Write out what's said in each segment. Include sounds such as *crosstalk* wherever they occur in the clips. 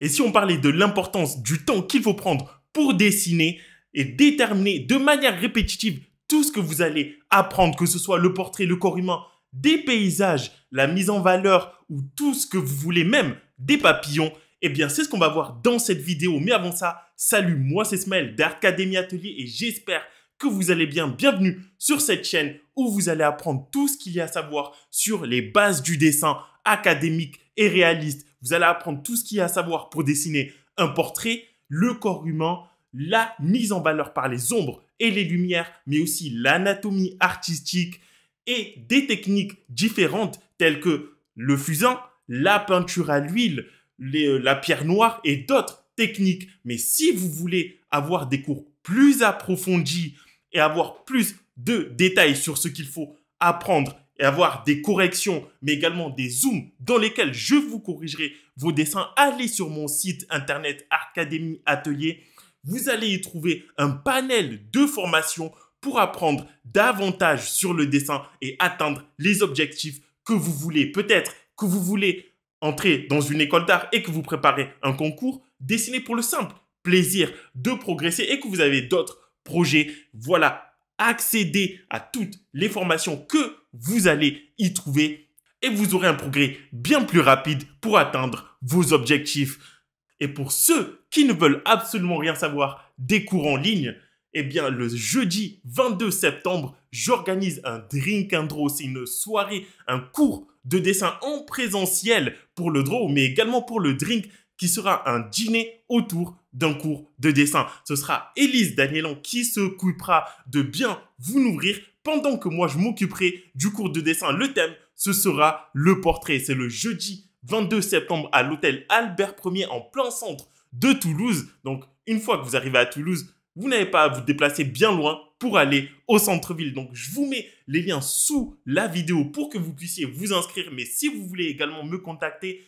Et si on parlait de l'importance du temps qu'il faut prendre pour dessiner et déterminer de manière répétitive tout ce que vous allez apprendre, que ce soit le portrait, le corps humain, des paysages, la mise en valeur ou tout ce que vous voulez même, des papillons, eh bien c'est ce qu'on va voir dans cette vidéo. Mais avant ça, salut, moi c'est Smel d'Arcadémie Atelier et j'espère que vous allez bien. Bienvenue sur cette chaîne où vous allez apprendre tout ce qu'il y a à savoir sur les bases du dessin académique et réaliste vous allez apprendre tout ce qu'il y a à savoir pour dessiner un portrait, le corps humain, la mise en valeur par les ombres et les lumières, mais aussi l'anatomie artistique et des techniques différentes telles que le fusain, la peinture à l'huile, euh, la pierre noire et d'autres techniques. Mais si vous voulez avoir des cours plus approfondis et avoir plus de détails sur ce qu'il faut apprendre et avoir des corrections, mais également des zooms dans lesquels je vous corrigerai vos dessins, allez sur mon site internet Academy Atelier. Vous allez y trouver un panel de formations pour apprendre davantage sur le dessin et atteindre les objectifs que vous voulez. Peut-être que vous voulez entrer dans une école d'art et que vous préparez un concours, dessinez pour le simple plaisir de progresser et que vous avez d'autres projets. Voilà, accédez à toutes les formations que vous allez y trouver et vous aurez un progrès bien plus rapide pour atteindre vos objectifs. Et pour ceux qui ne veulent absolument rien savoir des cours en ligne, eh bien le jeudi 22 septembre, j'organise un drink and draw, c'est une soirée, un cours de dessin en présentiel pour le draw, mais également pour le drink qui sera un dîner autour d'un cours de dessin. Ce sera Elise Danielon qui se coupera de bien vous nourrir pendant que moi je m'occuperai du cours de dessin. Le thème, ce sera le portrait. C'est le jeudi 22 septembre à l'hôtel Albert Ier en plein centre de Toulouse. Donc une fois que vous arrivez à Toulouse, vous n'avez pas à vous déplacer bien loin pour aller au centre-ville. Donc je vous mets les liens sous la vidéo pour que vous puissiez vous inscrire. Mais si vous voulez également me contacter,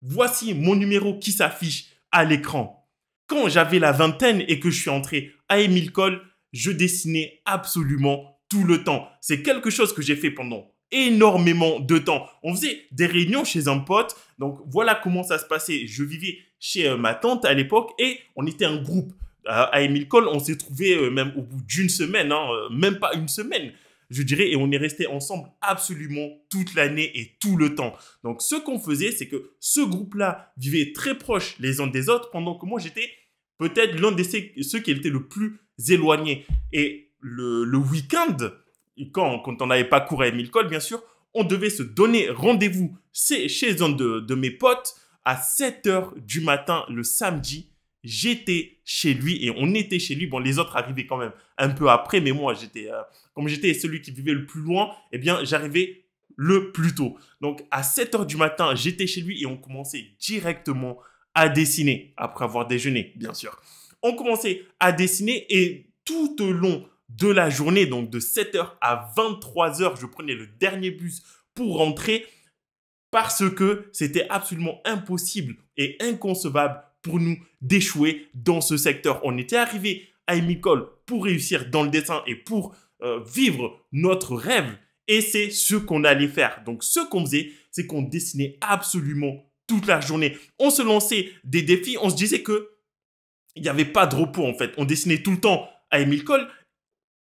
voici mon numéro qui s'affiche à l'écran. Quand j'avais la vingtaine et que je suis entré à Émile Cole, je dessinais absolument tout le temps. C'est quelque chose que j'ai fait pendant énormément de temps. On faisait des réunions chez un pote. Donc voilà comment ça se passait. Je vivais chez euh, ma tante à l'époque et on était un groupe. à Emile Cole, on s'est trouvé euh, même au bout d'une semaine, hein, euh, même pas une semaine, je dirais, et on est resté ensemble absolument toute l'année et tout le temps. Donc ce qu'on faisait, c'est que ce groupe-là vivait très proche les uns des autres pendant que moi j'étais peut-être l'un des ceux qui étaient le plus éloigné. Et le, week-end, quand, quand on n'avait pas couru à Emile Cole, bien sûr, on devait se donner rendez-vous chez un de, mes potes à 7h du matin le samedi. J'étais chez lui et on était chez lui. Bon, les autres arrivaient quand même un peu après, mais moi, j'étais, euh, comme j'étais celui qui vivait le plus loin, eh bien, j'arrivais le plus tôt. Donc, à 7h du matin, j'étais chez lui et on commençait directement à dessiner, après avoir déjeuné, bien sûr. On commençait à dessiner et tout au long de la journée, donc de 7h à 23h, je prenais le dernier bus pour rentrer parce que c'était absolument impossible et inconcevable pour nous d'échouer dans ce secteur. On était arrivé à Cole pour réussir dans le dessin et pour euh, vivre notre rêve et c'est ce qu'on allait faire. Donc ce qu'on faisait, c'est qu'on dessinait absolument toute la journée. On se lançait des défis, on se disait que il n'y avait pas de repos en fait. On dessinait tout le temps à Emile Cole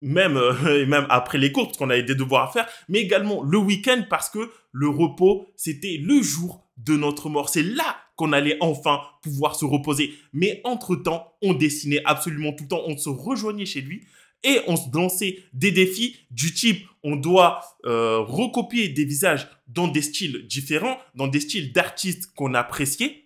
même euh, *laughs* même après les cours parce qu'on avait des devoirs à faire, mais également le week-end parce que le repos c'était le jour de notre mort. C'est là qu'on allait enfin pouvoir se reposer. Mais entre temps, on dessinait absolument tout le temps. On se rejoignait chez lui et on se lançait des défis du type on doit euh, recopier des visages dans des styles différents, dans des styles d'artistes qu'on appréciait.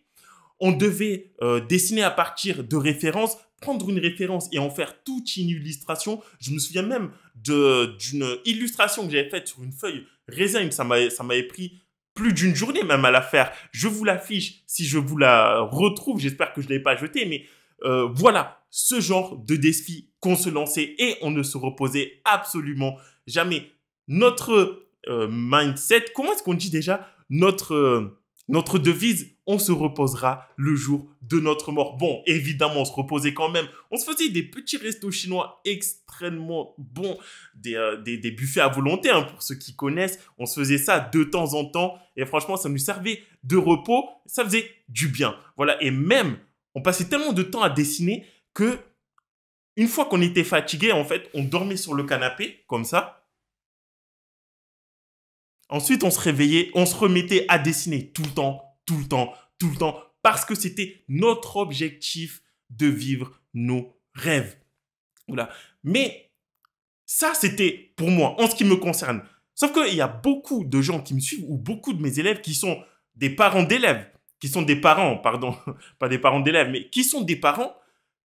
On devait euh, dessiner à partir de références prendre une référence et en faire toute une illustration. Je me souviens même d'une illustration que j'avais faite sur une feuille résine. ça m'avait pris plus d'une journée même à la faire. Je vous l'affiche si je vous la retrouve, j'espère que je ne l'ai pas jetée, mais euh, voilà ce genre de défi qu'on se lançait et on ne se reposait absolument jamais. Notre euh, mindset, comment est-ce qu'on dit déjà notre, euh, notre devise on se reposera le jour de notre mort. Bon, évidemment, on se reposait quand même. On se faisait des petits restos chinois extrêmement bons, des, euh, buffets à volonté, hein, pour ceux qui connaissent. On se faisait ça de temps en temps, et franchement, ça nous servait de repos, ça faisait du bien. Voilà, et même, on passait tellement de temps à dessiner que, une fois qu'on était fatigué, en fait, on dormait sur le canapé, comme ça, Ensuite, on se réveillait, on se remettait à dessiner tout le temps, tout le temps, tout le temps, parce que c'était notre objectif de vivre nos rêves. Voilà. Mais ça, c'était pour moi, en ce qui me concerne. Sauf qu'il y a beaucoup de gens qui me suivent ou beaucoup de mes élèves qui sont des parents d'élèves, qui sont des parents, pardon, *laughs* pas des parents d'élèves, mais qui sont des parents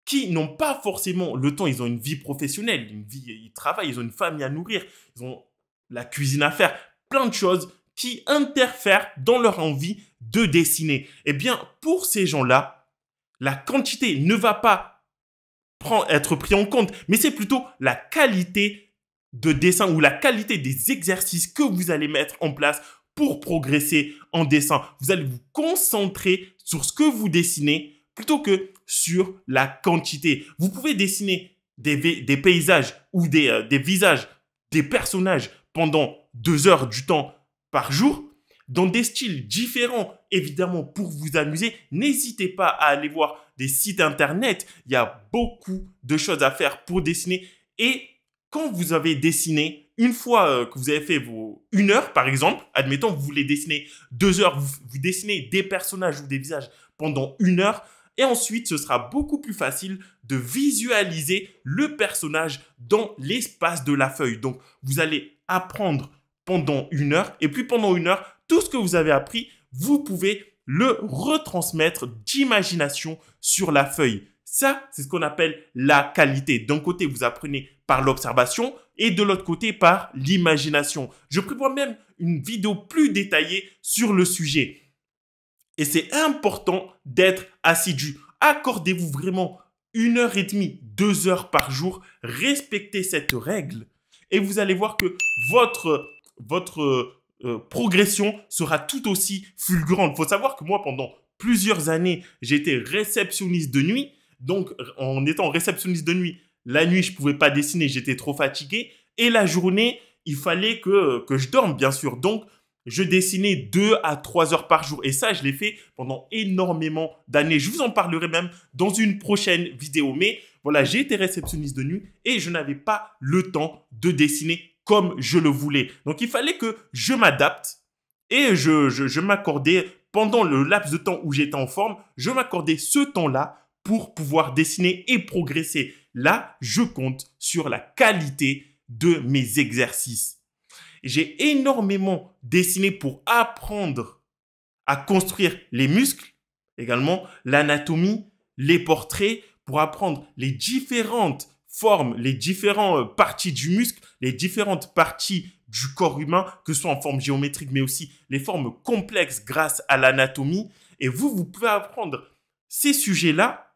qui n'ont pas forcément le temps, ils ont une vie professionnelle, une vie, ils travaillent, ils ont une famille à nourrir, ils ont la cuisine à faire, plein de choses qui interfèrent dans leur envie de dessiner. Eh bien, pour ces gens-là, la quantité ne va pas être prise en compte, mais c'est plutôt la qualité de dessin ou la qualité des exercices que vous allez mettre en place pour progresser en dessin. Vous allez vous concentrer sur ce que vous dessinez plutôt que sur la quantité. Vous pouvez dessiner des, paysages ou euh, des visages, des personnages pendant deux heures du temps par jour dans des styles différents, évidemment, pour vous amuser. N'hésitez pas à aller voir des sites internet. Il y a beaucoup de choses à faire pour dessiner. Et quand vous avez dessiné, une fois euh, que vous avez fait vos une heure, par exemple, admettons, que vous voulez dessiner deux heures, vous, vous dessinez des personnages ou des visages pendant une heure. Et ensuite, ce sera beaucoup plus facile de visualiser le personnage dans l'espace de la feuille. Donc, vous allez apprendre pendant une heure. Et puis pendant une heure, tout ce que vous avez appris, vous pouvez le retransmettre d'imagination sur la feuille. Ça, c'est ce qu'on appelle la qualité. D'un côté, vous apprenez par l'observation et de l'autre côté par l'imagination. Je prévois même une vidéo plus détaillée sur le sujet. Et c'est important d'être assidu. Accordez-vous vraiment une heure et demie, deux heures par jour. Respectez cette règle et vous allez voir que votre votre euh, euh, progression sera tout aussi fulgurante. Il faut savoir que moi, pendant plusieurs années, j'étais réceptionniste de nuit. Donc, en étant réceptionniste de nuit, la nuit, je ne pouvais pas dessiner, j'étais trop fatigué. Et la journée, il fallait que, que je dorme, bien sûr. Donc, je dessinais 2 à 3 heures par jour. Et ça, je l'ai fait pendant énormément d'années. Je vous en parlerai même dans une prochaine vidéo. Mais voilà, j'ai été réceptionniste de nuit et je n'avais pas le temps de dessiner comme je le voulais. Donc il fallait que je m'adapte et je, m'accordais, pendant le laps de temps où j'étais en forme, je m'accordais ce temps-là pour pouvoir dessiner et progresser. Là, je compte sur la qualité de mes exercices. J'ai énormément dessiné pour apprendre à construire les muscles, également l'anatomie, les portraits, pour apprendre les différentes forme, les différentes euh, parties du muscle, les différentes parties du corps humain, que ce soit en forme géométrique, mais aussi les formes complexes grâce à l'anatomie. Et vous, vous pouvez apprendre ces sujets-là.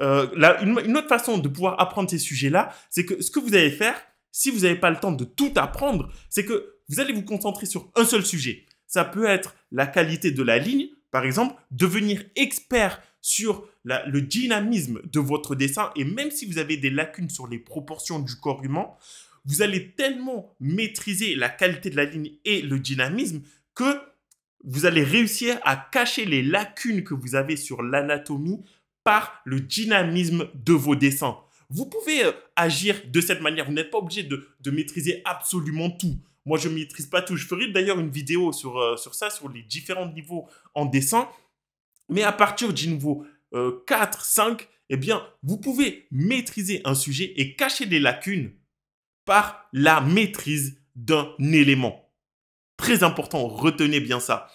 Euh, une, une autre façon de pouvoir apprendre ces sujets-là, c'est que ce que vous allez faire, si vous n'avez pas le temps de tout apprendre, c'est que vous allez vous concentrer sur un seul sujet. Ça peut être la qualité de la ligne, par exemple, devenir expert sur le dynamisme de votre dessin, et même si vous avez des lacunes sur les proportions du corps humain, vous allez tellement maîtriser la qualité de la ligne et le dynamisme que vous allez réussir à cacher les lacunes que vous avez sur l'anatomie par le dynamisme de vos dessins. Vous pouvez euh, agir de cette manière. Vous n'êtes pas obligé de, maîtriser absolument tout. Moi, je ne maîtrise pas tout. Je ferai d'ailleurs une vidéo sur, euh, sur ça, sur les différents niveaux en dessin. Mais à partir du niveau 4, 5, eh bien, vous pouvez maîtriser un sujet et cacher des lacunes par la maîtrise d'un élément. Très important, retenez bien ça.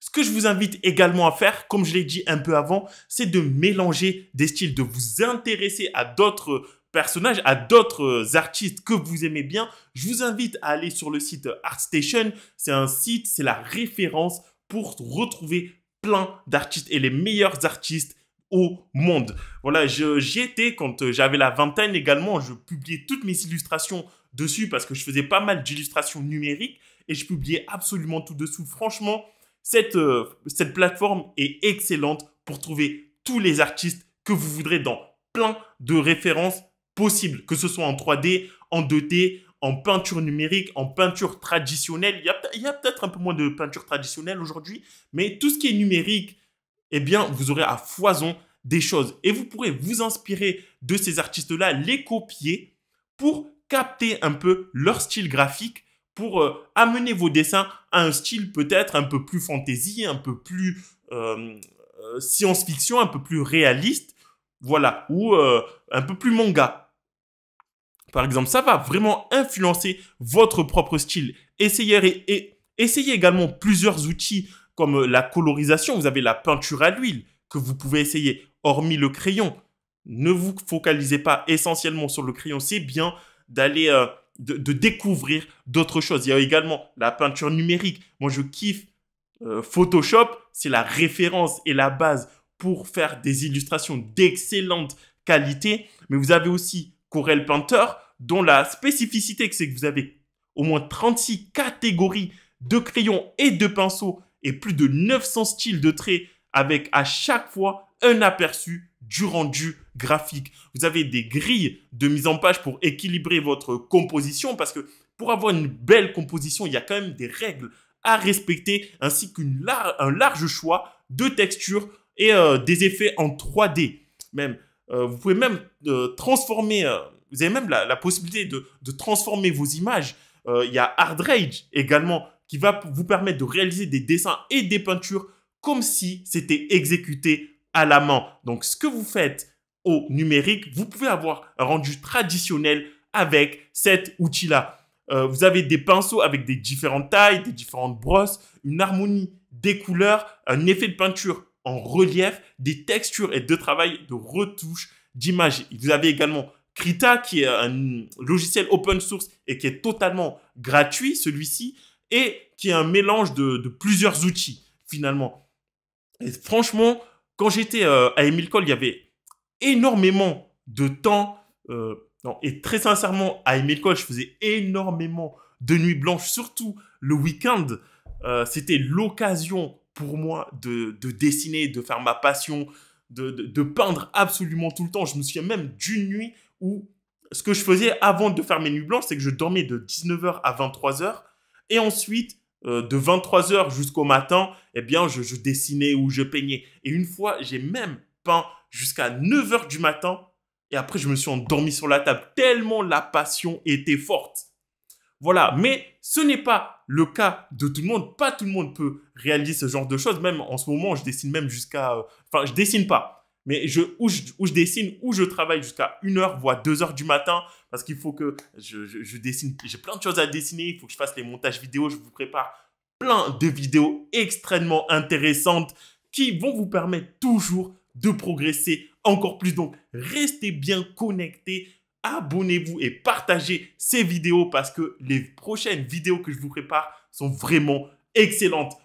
Ce que je vous invite également à faire, comme je l'ai dit un peu avant, c'est de mélanger des styles, de vous intéresser à d'autres personnages, à d'autres euh, artistes que vous aimez bien. Je vous invite à aller sur le site ArtStation. C'est un site, c'est la référence pour retrouver plein d'artistes et les meilleurs artistes au monde. Voilà, j'y étais quand euh, j'avais la vingtaine également. Je publiais toutes mes illustrations dessus parce que je faisais pas mal d'illustrations numériques et je publiais absolument tout dessous. Franchement, cette, euh, plateforme est excellente pour trouver tous les artistes que vous voudrez dans plein de références possibles, que ce soit en 3D, en 2D, en peinture numérique, en peinture traditionnelle. Il il y a peut-être un peu moins de peinture traditionnelle aujourd'hui, mais tout ce qui est numérique, eh bien, vous aurez à foison des choses. Et vous pourrez vous inspirer de ces artistes-là, les copier pour capter un peu leur style graphique, pour euh, amener vos dessins à un style peut-être un peu plus fantasy, un peu plus euh, euh, science-fiction, un peu plus réaliste, voilà, ou un peu plus manga par exemple, ça va vraiment influencer votre propre style. Essayez, également plusieurs outils comme la colorisation. Vous avez la peinture à l'huile que vous pouvez essayer, hormis le crayon. Ne vous focalisez pas essentiellement sur le crayon. C'est bien d'aller, euh, de, découvrir d'autres choses. Il y a également la peinture numérique. Moi, je kiffe euh, Photoshop. C'est la référence et la base pour faire des illustrations d'excellente qualité. Mais vous avez aussi Corel Painter, dont la spécificité, c'est que vous avez au moins 36 catégories de crayons et de pinceaux et plus de 900 styles de traits avec à chaque fois un aperçu du rendu graphique. Vous avez des grilles de mise en page pour équilibrer votre composition parce que pour avoir une belle composition, il y a quand même des règles à respecter ainsi qu'un large choix de textures et euh, des effets en 3D. Même euh, vous pouvez même euh, transformer, euh, vous avez même la, possibilité de, de, transformer vos images. Il y a Hard Rage également qui va vous permettre de réaliser des dessins et des peintures comme si c'était exécuté à la main. Donc ce que vous faites au numérique, vous pouvez avoir un rendu traditionnel avec cet outil-là. vous avez des pinceaux avec des différentes tailles, des différentes brosses, une harmonie des couleurs, un effet de peinture en relief, des textures et de travail de retouche d'image. Vous avez également Krita qui est un logiciel open source et qui est totalement gratuit, celui-ci, et qui est un mélange de, plusieurs outils, finalement. Et franchement, quand j'étais euh, à Emile il y avait énormément de temps. Euh, et très sincèrement, à Emile je faisais énormément de nuits blanches, surtout le week-end. Euh, c'était l'occasion pour moi de, dessiner, de faire ma passion, de, peindre absolument tout le temps. Je me souviens même d'une nuit où ce que je faisais avant de faire mes nuits blanches, c'est que je dormais de 19h à 23h. Et ensuite, euh, de 23h jusqu'au matin, eh bien, je, je, dessinais ou je peignais. Et une fois, j'ai même peint jusqu'à 9h du matin. Et après, je me suis endormi sur la table, tellement la passion était forte. Voilà, mais ce n'est pas le cas de tout le monde. Pas tout le monde peut réaliser ce genre de choses. Même en ce moment, je dessine même jusqu'à... Euh, enfin, je dessine pas. Mais je, où, je, dessine, où je travaille jusqu'à 1h, voire 2h du matin, parce qu'il faut que je, je dessine. J'ai plein de choses à dessiner. Il faut que je fasse les montages vidéo. Je vous prépare plein de vidéos extrêmement intéressantes qui vont vous permettre toujours de progresser encore plus. Donc, restez bien connectés abonnez-vous et partagez ces vidéos parce que les prochaines vidéos que je vous prépare sont vraiment excellentes.